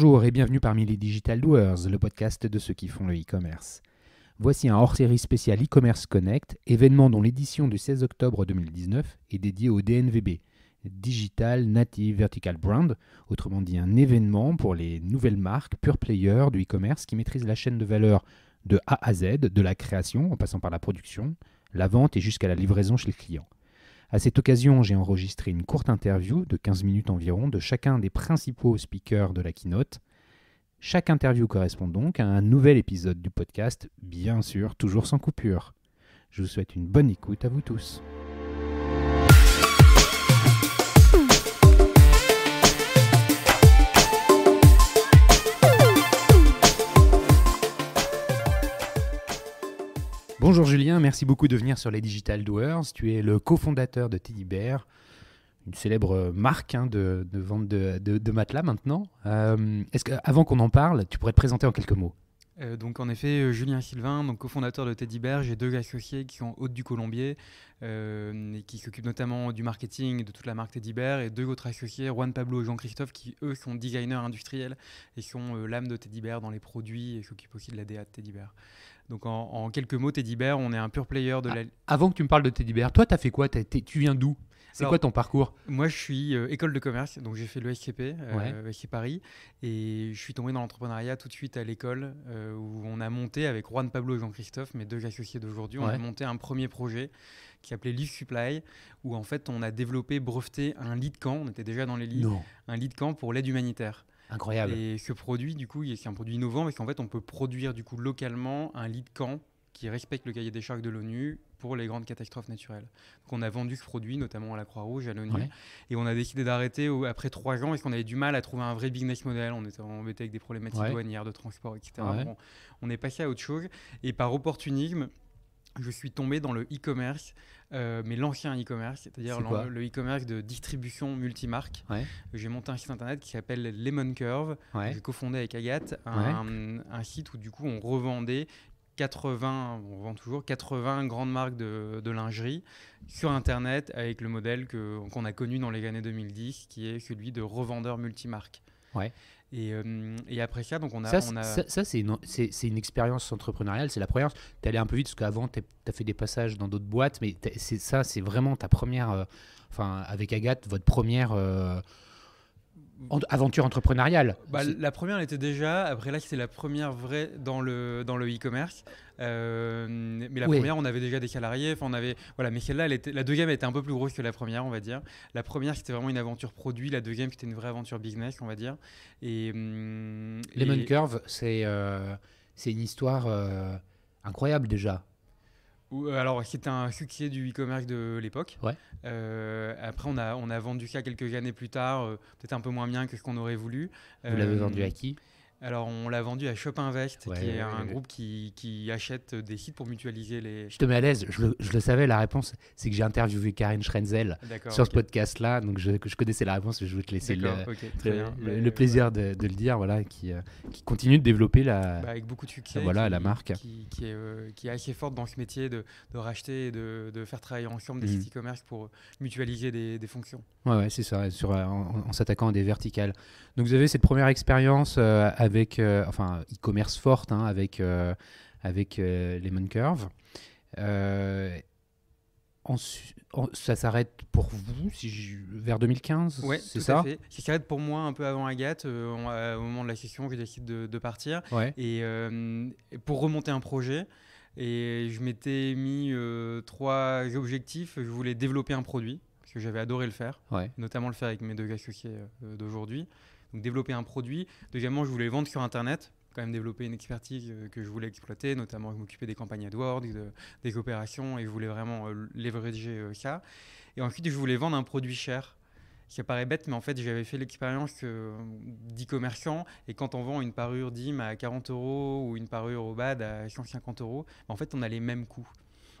Bonjour et bienvenue parmi les Digital Doers, le podcast de ceux qui font le e-commerce. Voici un hors-série spécial e-commerce connect, événement dont l'édition du 16 octobre 2019 est dédiée au DNVB, Digital Native Vertical Brand, autrement dit un événement pour les nouvelles marques pure players du e-commerce qui maîtrisent la chaîne de valeur de A à Z, de la création en passant par la production, la vente et jusqu'à la livraison chez le client. À cette occasion, j'ai enregistré une courte interview de 15 minutes environ de chacun des principaux speakers de la keynote. Chaque interview correspond donc à un nouvel épisode du podcast, bien sûr, toujours sans coupure. Je vous souhaite une bonne écoute à vous tous. Bonjour Julien, merci beaucoup de venir sur les Digital Doers. Tu es le cofondateur de Teddy Bear, une célèbre marque hein, de, vente de, matelas maintenant. Euh, est-ce avant qu'on en parle, tu pourrais te présenter en quelques mots euh, donc en effet, euh, Julien Sylvain, donc cofondateur de Teddy Bear, j'ai deux associés qui sont hôtes du Colombier et qui s'occupent notamment du marketing de toute la marque Teddy Bear et deux autres associés, Juan Pablo et Jean-Christophe, qui eux sont designers industriels et sont l'âme de Teddy Bear dans les produits et s'occupent aussi de la DA de Teddy Bear. Donc en, quelques mots, Teddy Bear, on est un pur player de ah, Avant que tu me parles de Teddy Bear, toi, tu as fait quoi Tu viens d'où c'est quoi ton parcours Moi, je suis euh, école de commerce, donc j'ai fait le SCP, euh, Paris, et je suis tombé dans l'entrepreneuriat tout de suite à l'école euh, où on a monté avec Juan Pablo et Jean-Christophe, mes deux associés d'aujourd'hui, on a monté un premier projet qui s'appelait Lead Supply, où en fait on a développé, breveté un lit de camp, on était déjà dans les lits. Un un de camp pour l'aide humanitaire. Incroyable. Et ce produit, du coup, c'est un produit innovant parce qu'en fait, on peut produire du coup localement un lit de camp qui respecte le cahier des charges de l'ONU pour les grandes catastrophes naturelles. Donc on a vendu ce produit, notamment à la Croix-Rouge, à l'ONU, et on a décidé d'arrêter après trois ans parce qu'on avait du mal à trouver un vrai business model. On était embêté avec des problématiques douanières, de transport, etc. on est passé à autre chose. Et par opportunisme, je suis tombé dans le e-commerce, euh, mais l'ancien e-commerce, c'est-à-dire le e-commerce de distribution multimarque. J'ai monté un site internet qui s'appelle Lemon Curve. J'ai cofondé avec Agathe un, site où du coup on revendait 80, on vend toujours 80 grandes marques de, lingerie sur Internet avec le modèle qu'on a connu dans les années 2010, qui est celui de revendeur multimarque. Ouais. Euh, et, après ça, donc on a. Ça, ça, c'est une, expérience entrepreneuriale. C'est la première. Tu allé un peu vite parce qu'avant, tu as fait des passages dans d'autres boîtes. Mais ça, c'est vraiment ta première. Euh, enfin, avec Agathe, votre première. Euh, aventure entrepreneuriale. Bah, la première elle était déjà. Après là, c'est la première vraie dans le dans le e-commerce. Euh, mais la première, on avait déjà des salariés. Enfin, on avait voilà. Mais celle-là, la deuxième était un peu plus grosse que la première, on va dire. La première, c'était vraiment une aventure produit. La deuxième, c'était une vraie aventure business, on va dire. Et hum, Lemon Curve, c'est euh, c'est une histoire euh, incroyable déjà. Euh, alors, c'était un succès du e-commerce de l'époque. Euh, après, on a, vendu ça quelques années plus tard, euh, peut-être un peu moins bien que ce qu'on aurait voulu. Vous l'avez vendu à qui alors, on l'a vendu à Shop qui est un groupe qui, achète des sites pour mutualiser les. Je te mets à l'aise, je, le, savais, la réponse, c'est que j'ai interviewé Karine Schrenzel sur ce podcast-là, donc je, connaissais la réponse, je vais te laisser le, plaisir de, le dire, voilà, qui, euh, qui continue de développer la, bah, avec beaucoup de succès, voilà, la marque. Euh, qui, est, assez forte dans ce métier de, racheter et de, faire travailler ensemble des mhm. sites e-commerce pour mutualiser des, fonctions. Ouais, c'est ça, sur, en, s'attaquant à des verticales. Donc, vous avez cette première expérience avec euh, avec, euh, enfin, e-commerce forte, hein, avec, euh, avec euh, Lemon Curve. ça s'arrête pour vous si vers 2015 Oui, c'est ça. Ça s'arrête pour moi un peu avant Agathe, au moment de la session je décide de, partir. Et pour remonter un projet, et je m'étais mis trois objectifs. Je voulais développer un produit, parce que j'avais adoré le faire, notamment le faire avec mes deux associés d'aujourd'hui donc développer un produit. Deuxièmement, je voulais vendre sur Internet quand même développer une expertise euh, que je voulais exploiter, notamment je m'occupais des campagnes AdWords, des coopérations, et je voulais vraiment euh, leverager euh, ça. Et ensuite, je voulais vendre un produit cher. Ça paraît bête, mais en fait, j'avais fait l'expérience d'e-commerçant, et quand on vend une parure DIM à 40 euros ou une parure au BAD à 150 euros, bah, en fait, on a les mêmes coûts.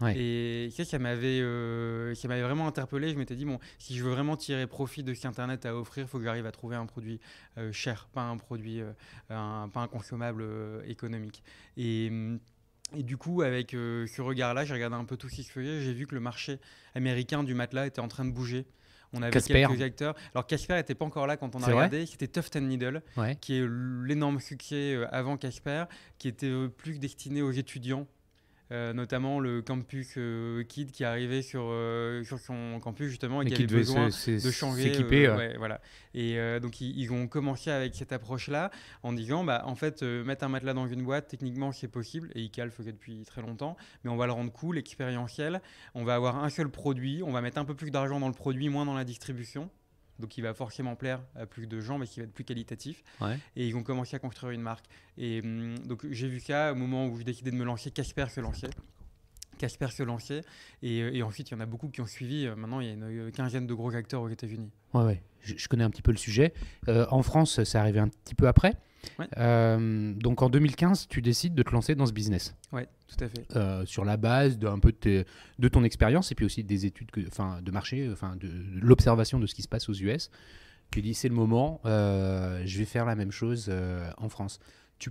Et ça, ça m'avait, euh, m'avait vraiment interpellé. Je m'étais dit, bon, si je veux vraiment tirer profit de ce qu'Internet a à offrir, il faut que j'arrive à trouver un produit euh, cher, pas un produit, euh, un, pas un consommable euh, économique. Mm, et. du coup, avec ce regard-là, j'ai regardé un peu tout ce qui se faisait. J'ai vu que le marché américain du matelas était en train de bouger. On avait Casper. quelques acteurs. Alors Casper n'était pas encore là quand on a regardé. C'était Tuft Needle, qui est l'énorme succès avant Casper, qui était plus destiné aux étudiants euh, notamment le campus euh, Kid qui arrivait sur, euh, sur son campus justement et, qui, avait besoin de changer. S'équiper. voilà. Et donc ils, ont commencé avec cette approche-là en disant bah, en fait mettre un matelas dans une boîte techniquement c'est possible et ICAL le depuis très longtemps mais on va le rendre cool, expérientiel, on va avoir un seul produit, on va mettre un peu plus d'argent dans le produit, moins dans la distribution donc il va forcément plaire à plus de gens, mais qui va être plus qualitatif. Et ils vont commencer à construire une marque. Et hum, donc j'ai vu ça au moment où j'ai décidé de me lancer, Casper se lançait. Casper se lançait. Et, euh, ensuite, il y en a beaucoup qui ont suivi. Euh, maintenant, il y a une euh, quinzaine de gros acteurs aux États-Unis. Ouais, ouais. Je, connais un petit peu le sujet. en France, c'est arrivé un petit peu après. Euh, donc en 2015, tu décides de te lancer dans ce business. Oui, tout à fait. Euh, sur la base de, peu de, de ton expérience et puis aussi des études que, de marché, enfin de, l'observation de ce qui se passe aux US. Tu dis c'est le moment, euh, je vais faire la même chose en France. Tu,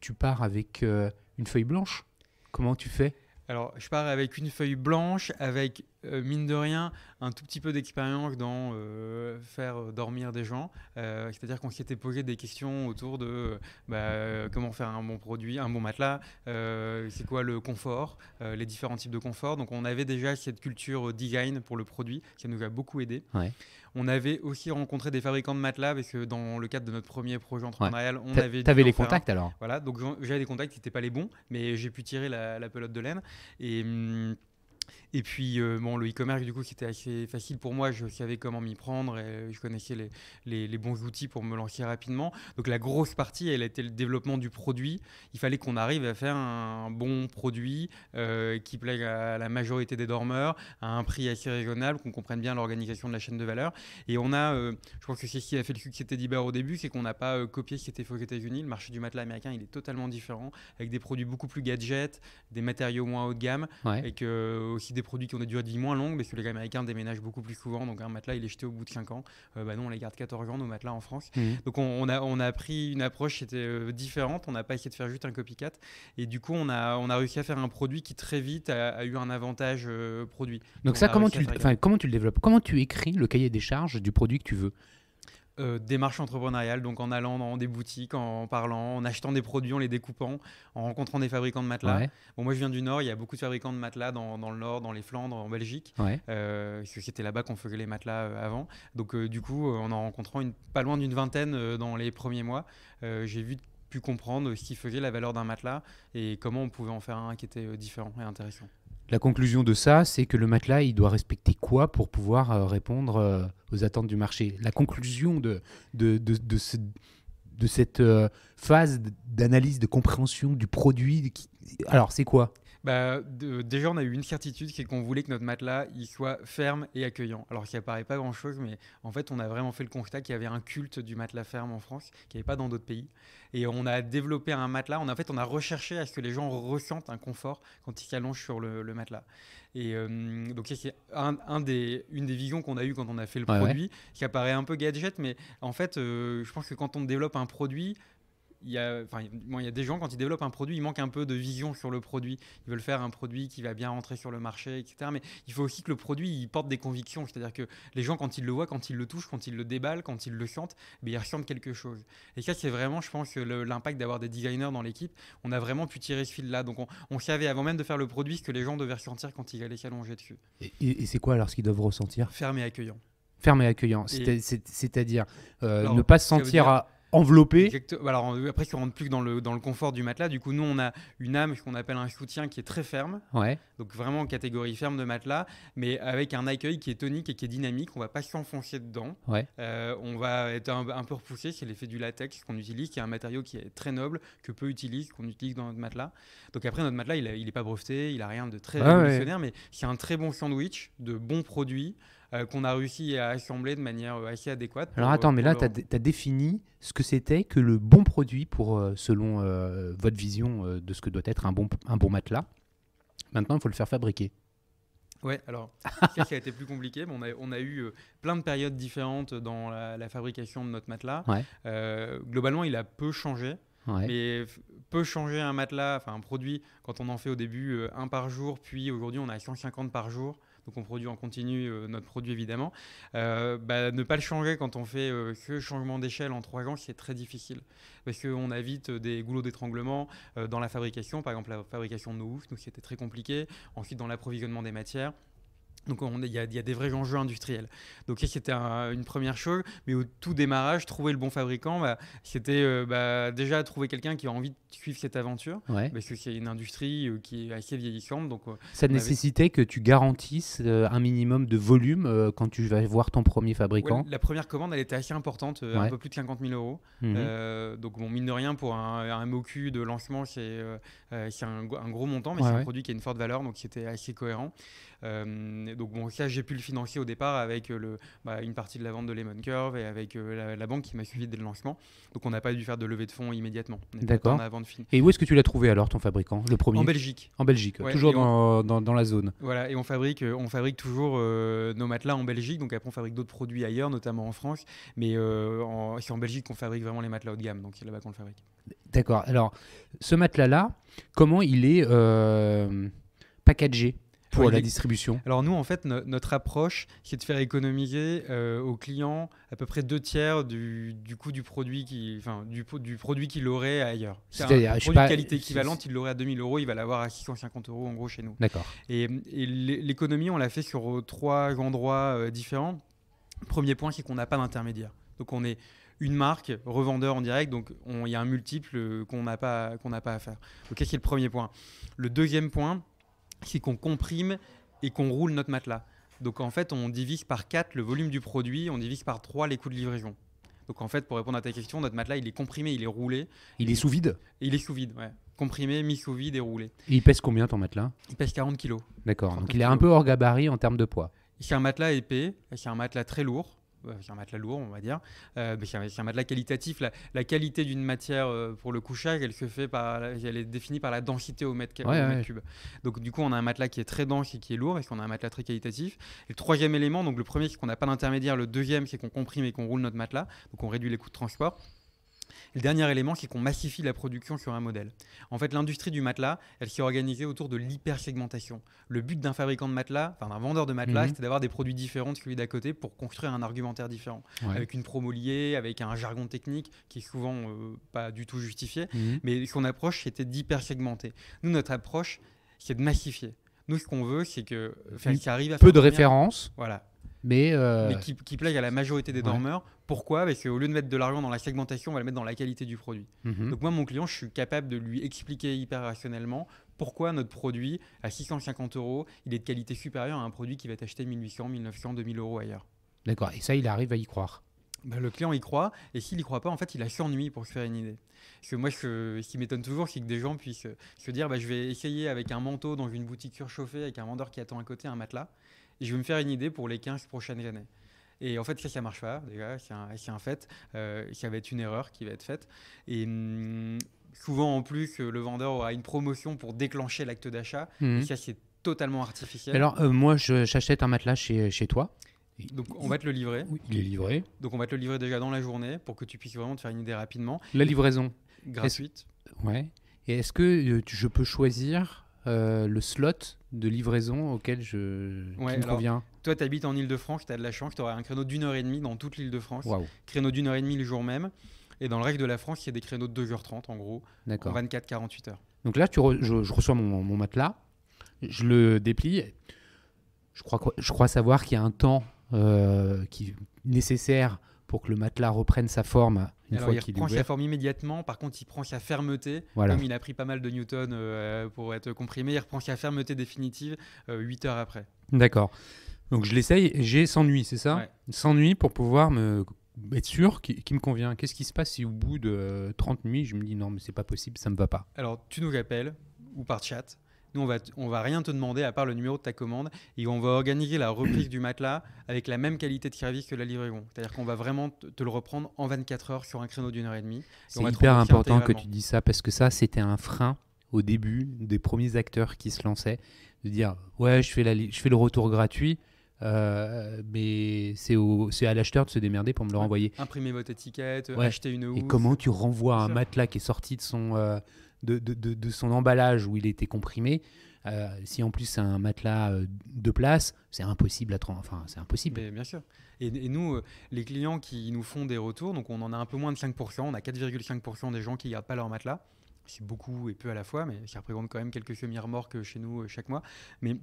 tu pars avec une feuille blanche Comment tu fais Alors je pars avec une feuille blanche, avec euh, mine de rien, un tout petit peu d'expérience dans euh, faire dormir des gens. Euh, c'est-à-dire qu'on s'était posé des questions autour de bah, comment faire un bon produit, un bon matelas, c'est quoi le confort, les différents types de confort. Donc on avait déjà cette culture design pour le produit, ça nous a beaucoup aidé. On avait aussi rencontré des fabricants de matelas parce que dans le cadre de notre premier projet entrepreneurial, on avait. T'avais les contacts alors Voilà, donc j'avais des contacts qui n'étaient pas les bons, mais j'ai pu tirer la, pelote de laine. Et. Hum, et puis, euh, bon, le e-commerce, du coup, c'était assez facile pour moi. Je savais comment m'y prendre et je connaissais les, les, bons outils pour me lancer rapidement. Donc, la grosse partie, elle a été le développement du produit. Il fallait qu'on arrive à faire un bon produit euh, qui plaît à la majorité des dormeurs, à un prix assez raisonnable, qu'on comprenne bien l'organisation de la chaîne de valeur. Et on a, euh, je pense que c'est ce qui a fait le succès d'Iber au début, c'est qu'on n'a pas copié ce qui était fait aux États-Unis. Le marché du matelas américain, il est totalement différent, avec des produits beaucoup plus gadgets, des matériaux moins haut de gamme, et que aussi des produits qui ont des durées de vie moins longues, parce que les Américains déménagent beaucoup plus souvent, donc un matelas il est jeté au bout de 5 ans. Euh, bah non, on les garde 14 ans nos matelas en France. Mhm. Donc on, a, on a pris une approche qui était euh, différente, on n'a pas essayé de faire juste un copycat, et du coup on a, on a réussi à faire un produit qui très vite a, eu un avantage euh, produit. Donc, ça, comment tu, comment tu le développes Comment tu écris le cahier des charges du produit que tu veux euh, démarche entrepreneuriale, donc en allant dans des boutiques, en parlant, en achetant des produits, en les découpant, en rencontrant des fabricants de matelas. Bon, moi je viens du Nord, il y a beaucoup de fabricants de matelas dans, le Nord, dans les Flandres, en Belgique. Ouais. Euh, que C'était là-bas qu'on faisait les matelas euh, avant. Donc du coup, en en rencontrant pas loin d'une vingtaine dans les premiers mois, j'ai vu pu comprendre ce qui faisait la valeur d'un matelas et comment on pouvait en faire un qui était différent et intéressant. La conclusion de ça, c'est que le matelas, il doit respecter quoi pour pouvoir euh, répondre euh, aux attentes du marché La conclusion de, de, de, cette euh, phase d'analyse, de compréhension du produit, alors c'est quoi bah, déjà, on a eu une certitude, c'est qu'on voulait que notre matelas il soit ferme et accueillant. Alors ne paraît pas grand-chose, mais en fait, on a vraiment fait le constat qu'il y avait un culte du matelas ferme en France, qu'il n'y avait pas dans d'autres pays. Et on a développé un matelas. On, en fait, on a recherché à ce que les gens ressentent un confort quand ils s'allongent sur le, matelas. Et euh, donc, c'est un, des, une des visions qu'on a eues quand on a fait le produit, qui apparaît un peu gadget, mais en fait, euh, je pense que quand on développe un produit, il y, a, enfin, il y des gens, quand ils développent un produit, ils manquent un peu de vision sur le produit. Ils veulent faire un produit qui va bien rentrer sur le marché, etc. Mais il faut aussi que le produit il porte des convictions. C'est-à-dire que les gens, quand ils le voient, quand ils le touchent, quand ils le déballent, quand ils le sentent eh ils ressentent quelque chose. Et ça, c'est vraiment, je pense, l'impact d'avoir des designers dans l'équipe. On a vraiment pu tirer ce fil-là. Donc, on, savait avant même de faire le produit ce que les gens devaient ressentir quand ils allaient s'allonger dessus. Et, c'est quoi alors ce qu'ils doivent ressentir Ferme et accueillant. Ferme et accueillant. C'est-à-dire euh, ne pas se sentir. À enveloppé. Bah, euh, après, Alors après, rentre plus que dans le, dans le confort du matelas. Du coup, nous, on a une âme qu'on appelle un soutien qui est très ferme. Ouais. Donc vraiment en catégorie ferme de matelas, mais avec un accueil qui est tonique et qui est dynamique. On va pas s'enfoncer dedans. Ouais. Euh, on va être un, peu repoussé. C'est l'effet du latex qu'on utilise, qui est un matériau qui est très noble, que peu utilisent, qu'on utilise dans notre matelas. Donc après, notre matelas, il n'est pas breveté, il a rien de très ah révolutionnaire, mais c'est un très bon sandwich de bons produits. Euh, qu'on a réussi à assembler de manière euh, assez adéquate. Alors euh, attends, mais là, tu as, défini ce que c'était que le bon produit pour, selon votre vision de ce que doit être un bon, un bon matelas. Maintenant, il faut le faire fabriquer. Ouais, alors ça, a été plus compliqué. on, a, eu plein de périodes différentes dans la, fabrication de notre matelas. globalement, il a peu changé. Mais peut changer un matelas, enfin un produit, quand on en fait au début euh, un par jour, puis aujourd'hui on a 150 par jour, donc on produit en continu euh, notre produit évidemment, euh, bah, ne pas le changer quand on fait que changement d'échelle en trois ans, c'est très difficile. Parce qu'on a vite des goulots d'étranglement dans la fabrication, par exemple la fabrication de nos donc c'était très compliqué, ensuite dans l'approvisionnement des matières. Donc il y, a des vrais enjeux industriels. Donc ça c'était une première chose, mais au tout démarrage, trouver le bon fabricant, bah, c'était euh, bah, déjà trouver quelqu'un qui a envie de suivre cette aventure, parce que c'est une industrie euh, qui est assez vieillissante. Donc, euh, ça nécessitait que tu garantisses un minimum de volume quand tu vas voir ton premier fabricant. la première commande, elle était assez importante, un peu plus de 50 000 euros. Mhm. donc bon, mine de rien, pour un, un MOQ de lancement, c'est un, un, gros montant, mais c'est un produit qui a une forte valeur, donc c'était assez cohérent. Euh, donc bon, ça, j'ai pu le financer au départ avec euh, le, bah, une partie de la vente de Lemon Curve et avec euh, la, banque qui m'a suivi dès le lancement. Donc on n'a pas dû faire de levée de fonds immédiatement. D'accord. Et où est-ce que tu l'as trouvé alors ton fabricant, le premier En Belgique. En Belgique, toujours dans, dans, la zone. Voilà, et on fabrique, on fabrique toujours nos matelas en Belgique. Donc après on fabrique d'autres produits ailleurs, notamment en France. Mais c'est en Belgique qu'on fabrique vraiment les matelas haut de gamme. Donc c'est là-bas qu'on le fabrique. D'accord. Alors ce matelas-là, comment il est packagé pour la distribution Alors nous, en fait, notre approche, c'est de faire économiser euh, aux clients à peu près deux tiers du, coût du produit qui, enfin, du, du produit qu'il aurait ailleurs. C'est un, un produit de qualité équivalente, il l'aurait à 2000 euros, il va l'avoir à 650 euros en gros chez nous. D'accord. Et, l'économie, on l'a fait sur euh, trois endroits euh, différents. Premier point, c'est qu'on n'a pas d'intermédiaire. Donc on est une marque, revendeur en direct, donc il y a un multiple euh, qu'on n'a pas, qu'on n'a pas à faire. qui c'est le premier point. Le deuxième point, c'est qu'on comprime et qu'on roule notre matelas. Donc en fait, on divise par 4 le volume du produit, on divise par 3 les coûts de livraison. Donc en fait, pour répondre à ta question, notre matelas, il est comprimé, il est roulé. Il est sous vide Il est sous vide, ouais. Comprimé, mis sous vide et roulé. il pèse combien ton matelas Il pèse 40 kg. D'accord, donc il est un peu hors gabarit en termes de poids. C'est un matelas épais, c'est un matelas très lourd. Euh, c'est un matelas lourd, on va dire, euh, c'est un, matelas qualitatif. La, qualité d'une matière euh, pour le couchage, elle se fait par, elle est définie par la densité au mètre, cube. Donc du coup, on a un matelas qui est très dense et qui est lourd, et qu'on a un matelas très qualitatif. le troisième élément, donc le premier, c'est qu'on n'a pas d'intermédiaire. Le deuxième, c'est qu'on comprime et qu'on roule notre matelas, donc on réduit les coûts de transport le dernier élément, c'est qu'on massifie la production sur un modèle. En fait, l'industrie du matelas, elle s'est organisée autour de l'hypersegmentation. Le but d'un fabricant de matelas, enfin d'un vendeur de matelas, c'est mhm. c'était d'avoir des produits différents de celui d'à côté pour construire un argumentaire différent. Avec une promo liée, avec un jargon technique qui est souvent euh, pas du tout justifié. Mhm. Mais son approche, c'était d'hypersegmenter. Nous, notre approche, c'est de massifier. Nous, ce qu'on veut, c'est que. ça arrive à peu de références. Voilà, euh, mais, qui, plaît à la majorité des dormeurs. Pourquoi Parce qu'au lieu de mettre de l'argent dans la segmentation, on va le mettre dans la qualité du produit. Mhm. Donc moi, mon client, je suis capable de lui expliquer hyper rationnellement pourquoi notre produit à 650 euros, il est de qualité supérieure à un produit qui va être à 1800, 1900, 2000 euros ailleurs. D'accord. Et ça, il arrive à y croire. Bah, le client y croit, et s'il y croit pas, en fait, il a s'ennuie pour se faire une idée. Parce que moi, ce, qui m'étonne toujours, c'est que des gens puissent se dire bah, je vais essayer avec un manteau dans une boutique surchauffée, avec un vendeur qui attend à côté un matelas je vais me faire une idée pour les 15 prochaines années. Et en fait, ça, ça marche pas, déjà, c'est un, fait. Euh, ça va être une erreur qui va être faite. Et hum, souvent, en plus, euh, le vendeur aura une promotion pour déclencher l'acte d'achat. Mmh. ça, c'est totalement artificiel. Alors, euh, moi, j'achète un matelas chez, toi. Donc on va te le livrer. il est livré. Donc on va te le livrer déjà dans la journée pour que tu puisses vraiment te faire une idée rapidement. La livraison gratuite. Ouais. Et est-ce que je peux choisir euh, le slot de livraison auquel je ouais, Toi, tu habites en Ile-de-France, tu as de la chance, tu auras un créneau d'une heure et demie dans toute lîle de france Créneau d'une heure et demie le jour même. Et dans le reste de la France, il y a des créneaux de 2h30 en gros, en 24-48 heures. Donc là, je, reçois mon, matelas, je le déplie. Je crois, savoir qu'il y a un temps euh, qui, nécessaire pour que le matelas reprenne sa forme une fois qu'il est Il prend sa forme immédiatement, par contre il prend sa fermeté, comme il a pris pas mal de Newton euh, pour être comprimé, il reprend sa fermeté définitive 8 euh, heures après. D'accord. Donc je l'essaye, j'ai 100 nuits, c'est ça S'ennuie nuits pour pouvoir me être sûr qui, me convient. Qu'est-ce qui se passe si au bout de 30 euh, nuits, je me dis non, mais c'est pas possible, ça me va pas Alors, tu nous rappelles, ou par chat, nous, on va, va rien te demander à part le numéro de ta commande et on va organiser la reprise du matelas avec la même qualité de service que la livraison. C'est-à-dire qu'on va vraiment te, le reprendre en 24 heures sur un créneau d'une heure et demie. C'est hyper important que tu dis ça parce que ça, c'était un frein au début des premiers acteurs qui se lançaient de dire ouais, je fais, je fais le retour gratuit. Euh, mais c'est à l'acheteur de se démerder pour me le renvoyer. Imprimer votre étiquette, acheter une housse. Et comment tu renvoies un matelas qui est sorti de son, euh, de, son emballage où il était comprimé. Euh, si en plus c'est un matelas euh, de place, c'est impossible à enfin c'est impossible. bien sûr. Et, nous, euh, les clients qui nous font des retours, donc on en a un peu moins de 5%, on a 4,5% des gens qui gardent pas leur matelas. C'est beaucoup et peu à la fois, mais ça représente quand même quelques semi-remorques chez nous chaque mois. Mais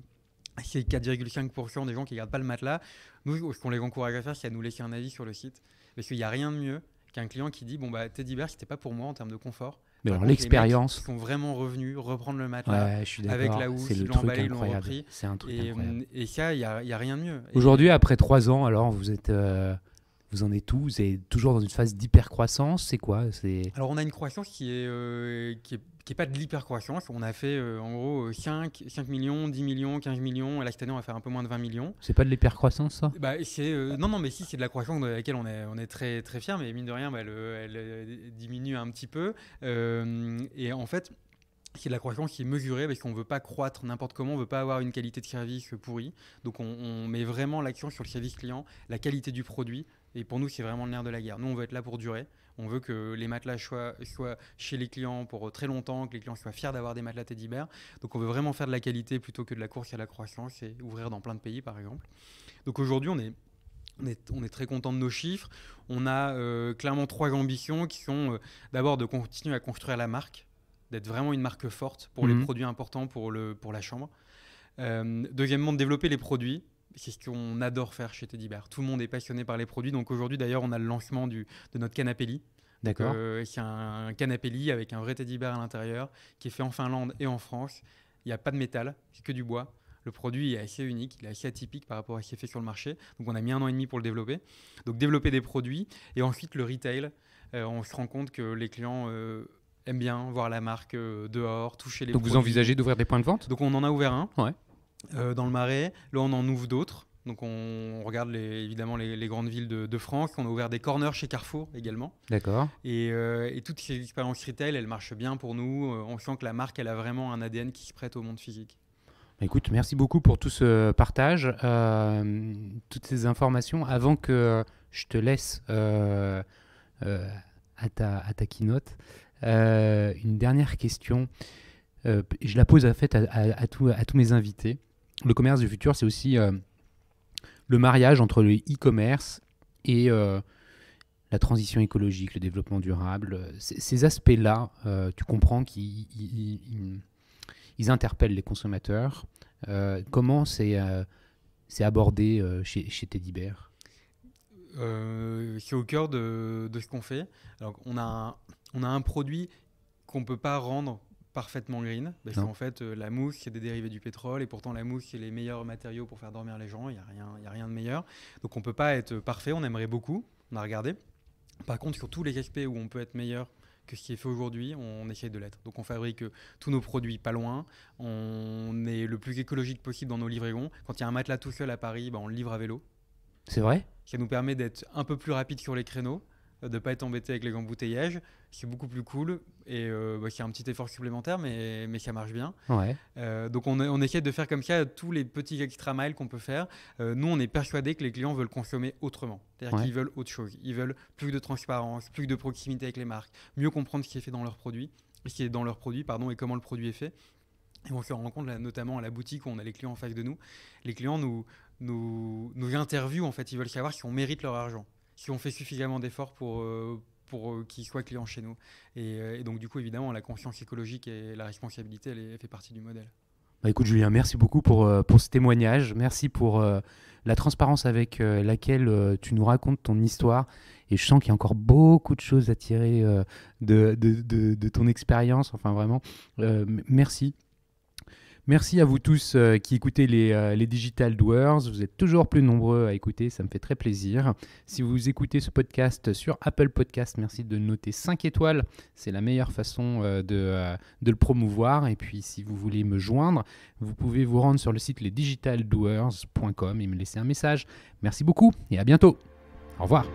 c'est 4,5% des gens qui gardent pas le matelas. Nous, ce qu'on les encourage à faire, c'est à nous laisser un avis sur le site. Parce qu'il n'y a rien de mieux qu'un client qui dit Bon, bah, Teddy Bear, c'était pas pour moi en termes de confort. Mais alors l'expérience. Ils sont vraiment revenus reprendre le match avec la housse, ils C'est un truc et, hum, Et ça, il n'y a, a, rien de mieux. Aujourd'hui, après trois ans, alors vous êtes. Euh, vous en êtes tous Vous êtes toujours dans une phase d'hypercroissance C'est quoi Alors, on a une croissance qui est, euh, qui est qui n'est pas de l'hypercroissance. On a fait euh, en gros 5, euh, 5 millions, 10 millions, 15 millions. Et là, cette année, on va faire un peu moins de 20 millions. C'est pas de l'hypercroissance, ça bah, c'est, euh, Non, non, mais si, c'est de la croissance de laquelle on est, on est très, très fier, mais mine de rien, bah, elle, diminue un petit peu. et en fait, c'est de la croissance qui est mesurée parce qu'on ne veut pas croître n'importe comment, on ne veut pas avoir une qualité de service pourrie. Donc on, on met vraiment l'action sur le service client, la qualité du produit. Et pour nous, c'est vraiment le nerf de la guerre. Nous, on veut être là pour durer. On veut que les matelas soient, chez les clients pour euh, très longtemps, que les clients soient fiers d'avoir des matelas Teddy Donc on veut vraiment faire de la qualité plutôt que de la course à la croissance et ouvrir dans plein de pays, par exemple. Donc aujourd'hui, on est très content de nos chiffres. On a euh, clairement trois ambitions qui sont euh, d'abord de continuer à construire la marque, d'être vraiment une marque forte pour les mmh. produits importants pour, la chambre. deuxièmement, de développer les produits c'est ce qu'on adore faire chez Teddy Bear. Tout le monde est passionné par les produits. Donc aujourd'hui, d'ailleurs, on a le lancement du, de notre canapéli. D'accord. Euh, c'est un, canapéli avec un vrai Teddy Bear à l'intérieur qui est fait en Finlande et en France. Il n'y a pas de métal, c'est que du bois. Le produit est assez unique, il est assez atypique par rapport à ce qui est fait sur le marché. Donc on a mis un an et demi pour le développer. Donc développer des produits et ensuite le retail. Euh, on se rend compte que les clients euh, aiment bien voir la marque dehors, toucher les. Donc vous envisagez d'ouvrir des points de vente Donc on en a ouvert un. Ouais. Euh, dans le Marais. Là, on en ouvre d'autres. Donc, on, regarde évidemment les, grandes villes de, France. On a ouvert des corners chez Carrefour également. D'accord. Et, euh, toutes ces expériences retail, elles marchent bien pour nous. Euh, on sent que la marque, elle a vraiment un ADN qui se prête au monde physique. Bah, écoute, merci beaucoup pour tout ce partage, toutes ces informations. Avant que je te laisse à, ta, keynote, une dernière question. je la pose à, fait à tous mes invités le commerce du futur, c'est aussi euh, le mariage entre le e-commerce et euh, la transition écologique, le développement durable. Euh, ces aspects-là, tu comprends qu'ils interpellent les consommateurs. comment c'est abordé chez, chez Teddy Bear C'est au cœur de, ce qu'on fait. on, a on a un produit qu'on ne peut pas rendre parfaitement green, parce qu'en fait, euh, la mousse, c'est des dérivés du pétrole, et pourtant, la mousse, c'est les meilleurs matériaux pour faire dormir les gens, il n'y a, rien, a rien de meilleur. Donc, on ne peut pas être parfait, on aimerait beaucoup, on a regardé. Par contre, sur tous les aspects où on peut être meilleur que ce qui est fait aujourd'hui, on essaye de l'être. Donc, on fabrique euh, tous nos produits pas loin, on est le plus écologique possible dans nos livraisons. Quand il y a un matelas tout seul à Paris, bah, on le livre à vélo. C'est vrai Ça nous permet d'être un peu plus rapide sur les créneaux, de ne pas être embêté avec les embouteillages, C'est beaucoup plus cool et euh, bah, qui un petit effort supplémentaire, mais, mais ça marche bien. Euh, donc on, essaie de faire comme ça tous les petits extra miles qu'on peut faire. Euh, nous, on est persuadé que les clients veulent consommer autrement, c'est-à-dire qu'ils veulent autre chose. Ils veulent plus de transparence, plus de proximité avec les marques, mieux comprendre ce qui est fait dans leur produit ce qui est dans leurs produit pardon, et comment le produit est fait. Et on se rend compte, là, notamment à la boutique où on a les clients en face de nous, les clients nous, nous, nous interviewent, en fait, ils veulent savoir si on mérite leur argent qui ont fait suffisamment d'efforts pour, euh, pour euh, qu'ils soient clients chez nous. Euh, et, donc, du coup, évidemment, la conscience écologique et la responsabilité, elle, fait partie du modèle. Bah écoute Julien, merci beaucoup pour, pour ce témoignage, merci pour la transparence avec laquelle tu nous racontes ton histoire et je sens qu'il y a encore beaucoup de choses à tirer de, de, de, de, ton expérience, enfin vraiment, merci Merci à vous tous euh, qui écoutez euh, les, Digital Doers. Vous êtes toujours plus nombreux à écouter, ça me fait très plaisir. Si vous écoutez ce podcast sur Apple Podcast, merci de noter 5 étoiles. C'est la meilleure façon euh, de, de, le promouvoir. Et puis si vous voulez me joindre, vous pouvez vous rendre sur le site lesdigitaldoers.com et me laisser un message. Merci beaucoup et à bientôt. Au revoir.